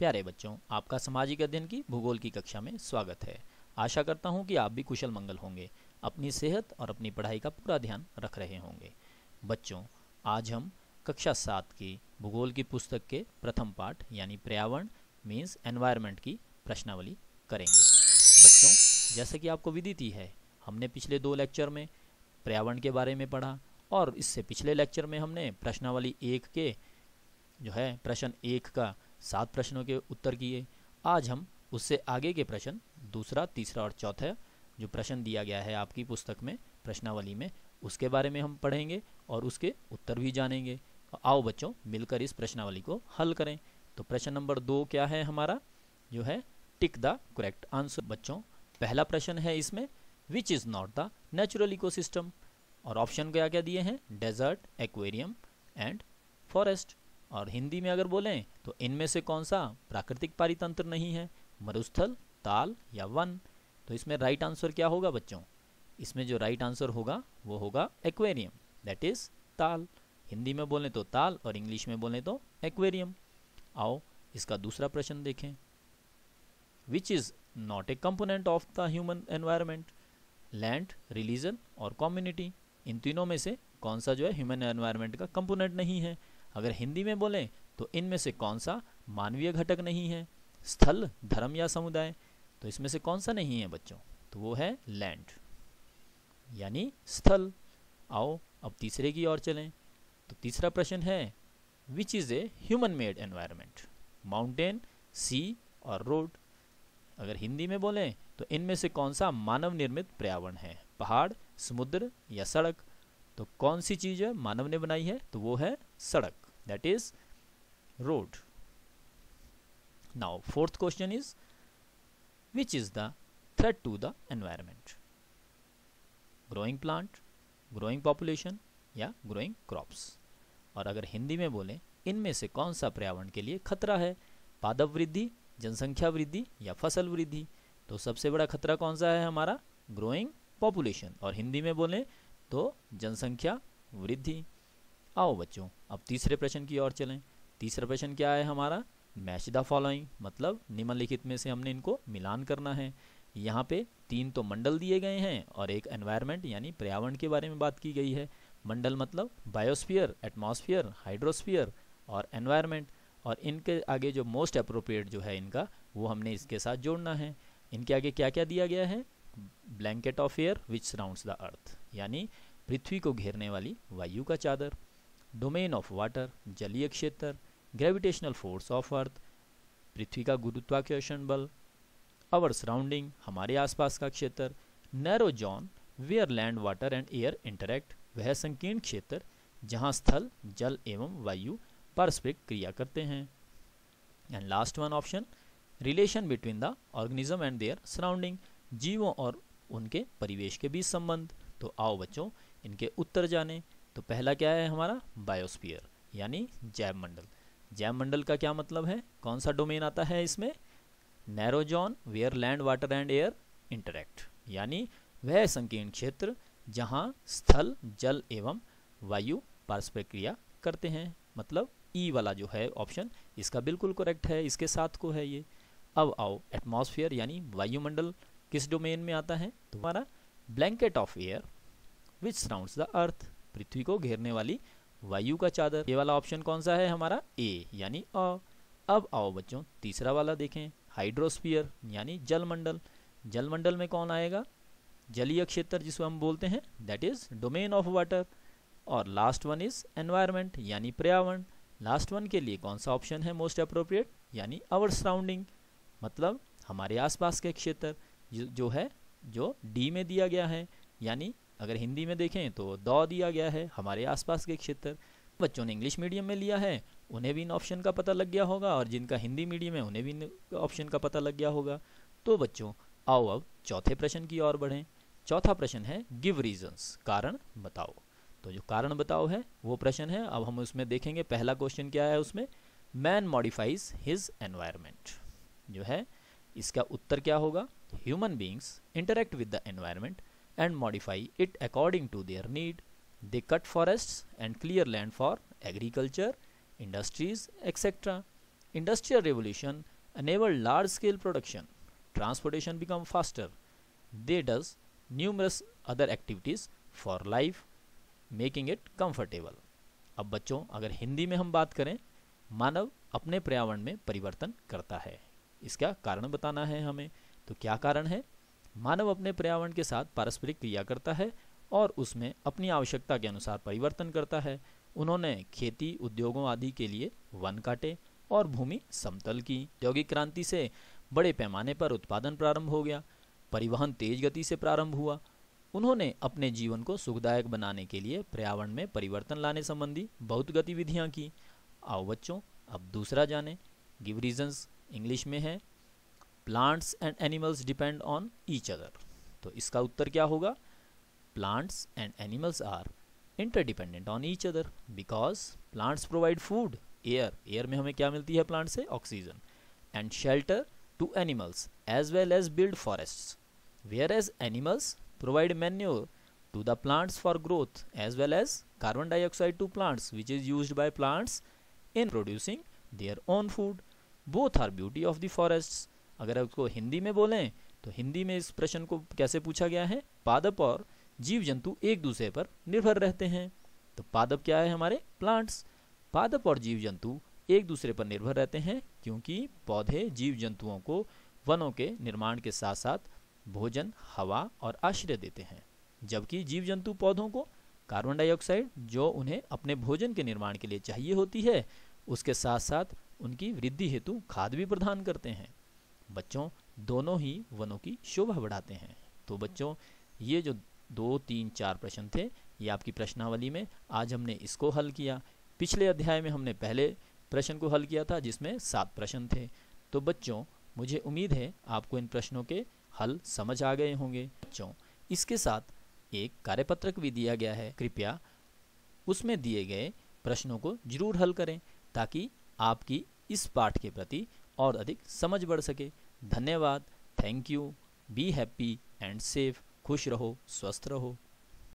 प्यारे बच्चों आपका सामाजिक अध्ययन की भूगोल की कक्षा में स्वागत है आशा करता हूँ कि आप भी कुशल मंगल होंगे अपनी सेहत और अपनी पढ़ाई का पूरा ध्यान रख रहे होंगे बच्चों आज हम कक्षा सात की भूगोल की पुस्तक के प्रथम पाठ यानी पर्यावरण मीन्स एनवायरमेंट की प्रश्नावली करेंगे बच्चों जैसे कि आपको विदित थी है हमने पिछले दो लेक्चर में पर्यावरण के बारे में पढ़ा और इससे पिछले लेक्चर में हमने प्रश्नावली एक के जो है प्रश्न एक का सात प्रश्नों के उत्तर किए आज हम उससे आगे के प्रश्न दूसरा तीसरा और चौथा जो प्रश्न दिया गया है आपकी पुस्तक में प्रश्नावली में उसके बारे में हम पढ़ेंगे और उसके उत्तर भी जानेंगे आओ बच्चों मिलकर इस प्रश्नावली को हल करें तो प्रश्न नंबर दो क्या है हमारा जो है टिक द करेक्ट आंसर बच्चों पहला प्रश्न है इसमें which is not the natural ecosystem और ऑप्शन क्या क्या दिए हैं डेजर्ट एक्वेरियम एंड फॉरेस्ट और हिंदी में अगर बोलें तो इनमें से कौन सा प्राकृतिक पारितंत्र नहीं है मरुस्थल ताल या वन तो इसमें राइट आंसर क्या होगा बच्चों इसमें जो राइट आंसर होगा वो होगा एक्वेरियम दैट इज़ ताल हिंदी में बोलें तो ताल और इंग्लिश में बोलें तो एक्वेरियम आओ इसका दूसरा प्रश्न देखें which is not a component of the human environment land religion और कम्युनिटी इन तीनों में से कौन सा जो है ह्यूमन एनवायरमेंट का कंपोनेंट नहीं है अगर हिंदी में बोलें तो इनमें से कौन सा मानवीय घटक नहीं है स्थल धर्म या समुदाय तो इसमें से कौन सा नहीं है बच्चों तो वो है लैंड यानी स्थल आओ अब तीसरे की ओर चलें तो तीसरा प्रश्न है which is a human made environment mountain sea और रोड अगर हिंदी में बोलें तो इनमें से कौन सा मानव निर्मित पर्यावरण है पहाड़ समुद्र या सड़क तो कौन सी चीज़ है मानव ने बनाई है तो वो है सड़क that is road now fourth question is which is the threat to the environment growing plant growing population या ग्रोइंग क्रॉप्स और अगर हिंदी में बोलें इनमें से कौन सा पर्यावरण के लिए खतरा है पादप वृद्धि जनसंख्या वृद्धि या फसल वृद्धि तो सबसे बड़ा खतरा कौन सा है हमारा ग्रोइंग पॉपुलेशन और हिंदी में बोलें तो जनसंख्या वृद्धि आओ बच्चों अब तीसरे प्रश्न की ओर चलें तीसरा प्रश्न क्या है हमारा मैच द फॉलोइंग मतलब निम्नलिखित में से हमने इनको मिलान करना है यहाँ पे तीन तो मंडल दिए गए हैं और एक एनवायरनमेंट यानी पर्यावरण के बारे में बात की गई है मंडल मतलब बायोस्फीयर एटमॉस्फेयर हाइड्रोस्फीयर और एनवायरनमेंट और इनके आगे जो मोस्ट अप्रोप्रिएट जो है इनका वो हमने इसके साथ जोड़ना है इनके आगे क्या क्या दिया गया है blanket of air which surround the earth यानी पृथ्वी को घेरने वाली वायु का चादर डोमेन ऑफ वाटर जलीय क्षेत्र ग्रेविटेशनल फोर्स ऑफ अर्थ पृथ्वी का गुरुत्वाकर्षण बल अवर सराउंडिंग हमारे आसपास का क्षेत्र narrow zone where land water and air interact वह संकीर्ण क्षेत्र जहाँ स्थल जल एवं वायु परस्पर क्रिया करते हैं and last one option relation between the organism and their surrounding जीवों और उनके परिवेश के बीच संबंध तो आओ बच्चों इनके उत्तर जाने तो पहला क्या है हमारा बायोस्फीयर यानी जैव मंडल जैव मंडल का क्या मतलब है कौन सा डोमेन आता है इसमें narrow zone where land water and air interact यानी वह संकीर्ण क्षेत्र जहाँ स्थल जल एवं वायु पारस्परिक क्रिया करते हैं मतलब ई e वाला जो है ऑप्शन इसका बिल्कुल करेक्ट है इसके साथ को है ये अब आओ एटमॉस्फेयर यानी वायुमंडल किस डोमेन में आता है तो हमारा blanket of air which surround the earth पृथ्वी को घेरने वाली वायु का चादर ये वाला ऑप्शन कौन सा है हमारा ए यानी अ अब आओ बच्चों तीसरा वाला देखें हाइड्रोस्फीयर यानी जलमंडल जलमंडल में कौन आएगा जलीय क्षेत्र जिसको हम बोलते हैं that is domain of water और लास्ट वन इज एनवायरमेंट यानी पर्यावरण लास्ट वन के लिए कौन सा ऑप्शन है मोस्ट अप्रोप्रिएट यानी अवर सराउंडिंग मतलब हमारे आसपास के क्षेत्र जो है जो डी में दिया गया है यानी अगर हिंदी में देखें तो द दिया गया है हमारे आसपास के क्षेत्र बच्चों ने इंग्लिश मीडियम में लिया है उन्हें भी इन ऑप्शन का पता लग गया होगा और जिनका हिंदी मीडियम है उन्हें भी इन ऑप्शन का पता लग गया होगा तो बच्चों आओ अब चौथे प्रश्न की ओर बढ़ें चौथा प्रश्न है गिव रीजंस कारण बताओ तो जो कारण बताओ है वो प्रश्न है अब हम उसमें देखेंगे पहला क्वेश्चन क्या है उसमें मैन मॉडिफाइज हिज एनवायरमेंट जो है इसका उत्तर क्या होगा Human beings interact with the environment and modify it according to their need. They cut forests and clear land for agriculture, industries, etc. Industrial revolution enabled large-scale production. Transportation become faster. They does numerous other activities for life, making it comfortable. ab bachcho agar hindi mein hum baat kare मानव अपने पर्यावरण में परिवर्तन करता है इसका कारण बताना है हमें तो क्या कारण है मानव अपने पर्यावरण के साथ पारस्परिक क्रिया करता है और उसमें अपनी आवश्यकता के अनुसार परिवर्तन करता है उन्होंने खेती उद्योगों आदि के लिए वन काटे और भूमि समतल की औद्योगिक क्रांति से बड़े पैमाने पर उत्पादन प्रारंभ हो गया परिवहन तेज गति से प्रारंभ हुआ उन्होंने अपने जीवन को सुखदायक बनाने के लिए पर्यावरण में परिवर्तन लाने संबंधी बहुत गतिविधियाँ की आओ बच्चों अब दूसरा जाने गिव रीजन्स इंग्लिश में है plants and animals depend on each other तो इसका उत्तर क्या होगा plants and animals are interdependent on each other because plants provide food air air में हमें क्या मिलती है प्लांट से oxygen and shelter to animals as well as build forest where as animals provide manure to the plants for growth as well as carbon dioxide to plants which is use by plants in producing their own food both are beauty of the forests अगर उसको हिंदी में बोलें तो हिंदी में इस प्रश्न को कैसे पूछा गया है पादप और जीव जंतु एक दूसरे पर निर्भर रहते हैं तो पादप क्या है हमारे प्लांट्स पादप और जीव जंतु एक दूसरे पर निर्भर रहते हैं क्योंकि पौधे जीव जंतुओं को वनों के निर्माण के साथ साथ भोजन हवा और आश्रय देते हैं जबकि जीव जंतु पौधों को कार्बन डाइऑक्साइड जो उन्हें अपने भोजन के निर्माण के लिए चाहिए होती है उसके साथ साथ उनकी वृद्धि हेतु खाद भी प्रदान करते हैं बच्चों दोनों ही वनों की शोभा बढ़ाते हैं तो बच्चों ये जो दो तीन चार प्रश्न थे ये आपकी प्रश्नावली में आज हमने इसको हल किया पिछले अध्याय में हमने पहले प्रश्न को हल किया था जिसमें सात प्रश्न थे तो बच्चों मुझे उम्मीद है आपको इन प्रश्नों के हल समझ आ गए होंगे बच्चों इसके साथ एक कार्यपत्रक भी दिया गया है कृपया उसमें दिए गए प्रश्नों को जरूर हल करें ताकि आपकी इस पाठ के प्रति और अधिक समझ बढ़ सके धन्यवाद thank you be happy and safe खुश रहो स्वस्थ रहो